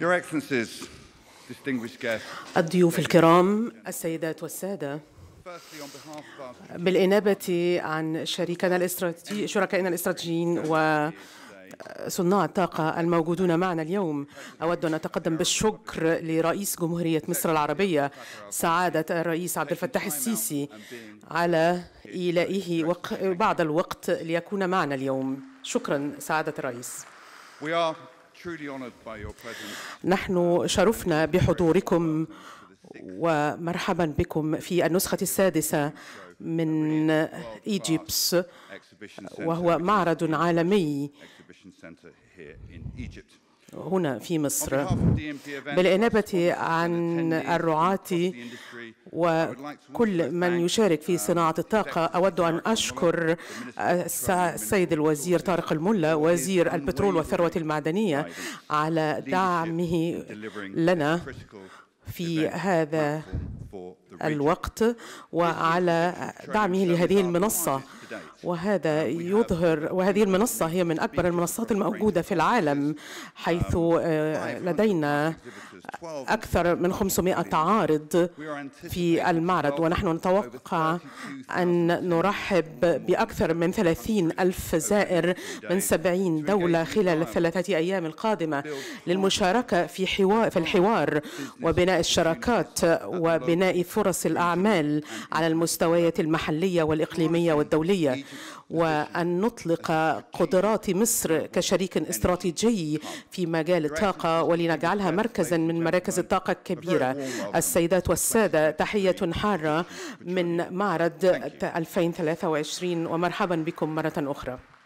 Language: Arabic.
Your Excellencies, distinguished guests. الضيوف الكرام السيدات والسادة بالإنابة عن شريكنا الاستراتيجي شركائنا الاستراتيجيين و صناع الطاقة الموجودون معنا اليوم أود أن أتقدم بالشكر لرئيس جمهورية مصر العربية سعادة الرئيس عبد الفتاح السيسي على إيلائه بعض الوقت ليكون معنا اليوم شكرا سعادة الرئيس نحن شرفنا بحضوركم ومرحبا بكم في النسخة السادسة من إيجيبس وهو معرض عالمي هنا في مصر بالإنابة عن الرعاة وكل من يشارك في صناعة الطاقة أود أن أشكر آه، السيد الوزير طارق الملا وزير البترول والثروة المعدنية على دعمه لنا في هذا الوقت وعلى دعمه لهذه المنصة وهذا يظهر وهذه المنصة هي من أكبر المنصات الموجودة في العالم حيث um, آه، لدينا أكثر من 500 عارض في المعرض ونحن نتوقع أن نرحب بأكثر من 30 ألف زائر من 70 دولة خلال الثلاثة أيام القادمة للمشاركة في حوار في الحوار وبناء الشراكات وبناء فرص الأعمال على المستويات المحلية والإقليمية والدولية الدولية وأن نطلق قدرات مصر كشريك استراتيجي في مجال الطاقة ولنجعلها مركزا من مراكز الطاقة الكبيرة السيدات والسادة تحية حارة من معرض 2023 ومرحبا بكم مرة أخرى